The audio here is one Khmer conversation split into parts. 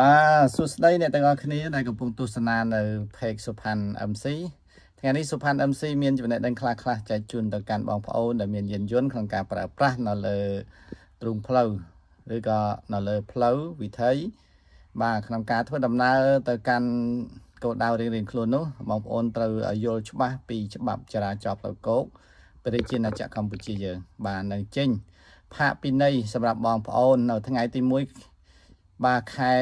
បាទសួស្តីអ្នកទាំងអស់គ្នាដែលកំពុងទស្សនានៅ page Suphan MC ថ្ងៃនេះ Suphan MC មានចំណេះដឹងខ្លះខ្លះចែកជូនទៅកាន់បងប្អូនដែលមានយានយន្តក្នុងការប្រើប្រាស់នៅលើទ្រូងផ្លូវឬក៏នៅលើផ្លូវវិថីបាទក្នុងការធ្វើដំណើរទៅកាន់គោលដៅរៀងៗខ្លួននោះ បងប្អូនត្រូវយល់ច្បាស់ពី ច្បាប់ចរាចរណ៍ផ្លូវគោកព្រះរាជាណាចក្រកម្ពុជាយើងបាទនឹងចេញផាកពិន័យសម្រាប់បងប្អូននៅថ្ងៃទី1បាទខែ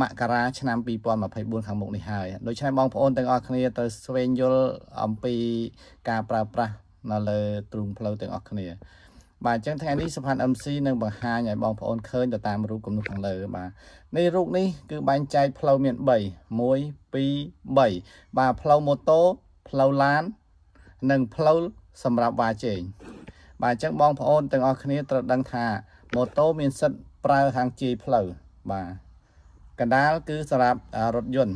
មករាឆ្នាំ2024ខាងមុខនេះហើយដូច្នេះបងប្អូនទាំងអស់គ្នាត្រូវស្វែងយល់អំពីការប្រើប្រាស់នៅលើទ្រូងផ្លូវទាំងអស់គ្នា បាទអញ្ចឹងថ្ងៃនេះសុផាន់ MC នឹងបង្ហាញឲ្យបងប្អូនឃើញទៅតាមរូបគំនូសខាងលើបាទនេះរូបនេះគឺបែងចែកផ្លូវមាន3 1 2 3បាទផ្លូវម៉ូតូផ្លូវឡាននិងផ្លូវសម្រាប់វ៉ាជែងបាទអញ្ចឹងបងប្អូនទាំងអស់គ្នាត្រូវដឹងថាម៉ូតូមានសិទ្ធិប្រើខាងជាយផ្លូវបាទកណ្ដាលគឺសម្រាប់រថយន្ត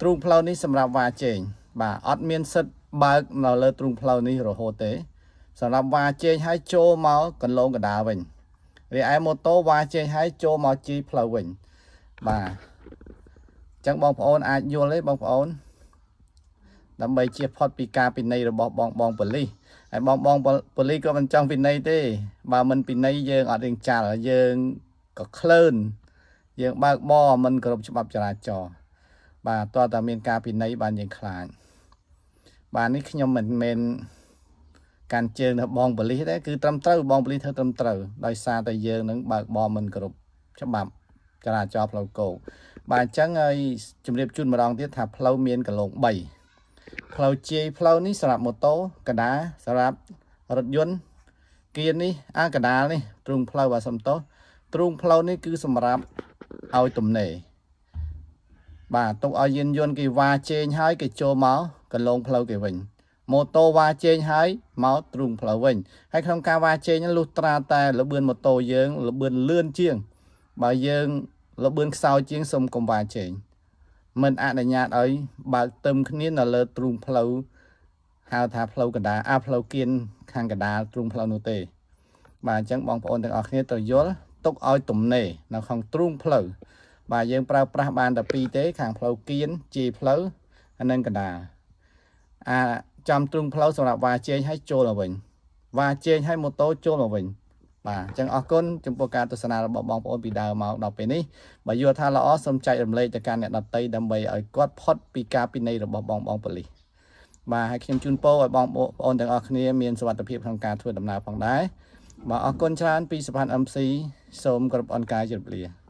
ទ្រូងផ្លូវនេះសម្រាប់វ៉ាជែងបាទអត់មានសិទ្ធបើកនៅលើទ្រូងផ្លូវនេះរហូតទេសម្រាប់វ៉ាជែងហើយចូលមកកន្លងកណ្ដាលវិញរីឯម៉ូតូវ៉ាជែងហើយចូលមកជីផ្លូវវិញ បាទអញ្ចឹងបងប្អូនអាចយល់ទេបងប្អូនដើម្បីជៀសផុតពីការពិន័យរបស់បងបងប៉ូលីសហើយបងបងប៉ូលីសក៏មិនចង់ពិន័យទេបើមិនពិន័យយើងអត់រៀងចាល់យើងក៏ក្លឿនយើងបើកបរមិនគោរពច្បាប់ចរាចរណ៍បាទតើតាមានការពិន័យបានយើងខ្លាចបាទនេះខ្ញុំមិនមែនកាន់ជើងរបស់បងប៉ូលីសទេគឺត្រឹមត្រូវបងប៉ូលីសធ្វើត្រឹមត្រូវដោយសារតែយើងនឹងបើកបរមិនគោរពច្បាប់ចរាចរណ៍ផ្លូវគោកបាទអញ្ចឹងហើយជម្រាបជូនម្ដងទៀតថាផ្លូវមានគន្លង3ផ្លូវជាយផ្លូវនេះសម្រាប់ម៉ូតូកណ្ដាលសម្រាប់រថយន្តគៀននេះអាកណ្ដាលនេះទ្រូងផ្លូវបាទសំតោទ្រូងផ្លូវនេះគឺសម្រាប់ឲ្យទំនេរបាទទុកឲ្យយានយន្តគេវ៉ាជែងហើយគេចូលមកកន្លងផ្លូវគេវិញម៉ូតូវ៉ាជែងហើយមកទ្រូងផ្លូវវិញហើយក្នុងការវ៉ាជែងលុះត្រាតែលបឿនម៉ូតូយើងលបឿនលឿនជាង បើយើងលបឿនខ្សោយជាងសូមកុំវ៉ាជែងមិនអនុញ្ញាតឲ្យបើកទឹមគ្នានៅលើទ្រូងផ្លូវហៅថាផ្លូវកណ្ដាលអាផ្លូវគៀនខាងកណ្ដាលទ្រូងផ្លូវនោះទេ បាទអញ្ចឹងបងប្អូនទាំងអស់គ្នាត្រូវយល់ទុកឲ្យទំនេរនៅក្នុងទ្រូងផ្លូវបាទយើងប្រើប្រាស់បានតែពីរទេខាងផ្លូវគៀនជាផ្លូវនិងកណ្ដាលអាចំទ្រូងផ្លូវសម្រាប់វ៉ាជែងឲ្យចូលមកវិញវ៉ាជែងឲ្យម៉ូតូចូលមកវិញបាទអញ្ចឹងអរគុណចំពោះការទស្សនារបស់បងប្អូនពីដើមមកដល់ពេលនេះបើយល់ថាល្អសូមចែករំលែកទៅកាន់អ្នកដទៃដើម្បីឲ្យគាត់ផុតពីការពិន័យរបស់បងបងប៉ូលីសបាទហើយខ្ញុំជូនពរឲ្យបងប្អូនទាំងអស់គ្នាមានសុវត្ថិភាពក្នុងការធ្វើដំណើរផងដែរបាទអរគុណច្រើនពីសភាន MC សូមគោរពអរកាយជម្រាបលា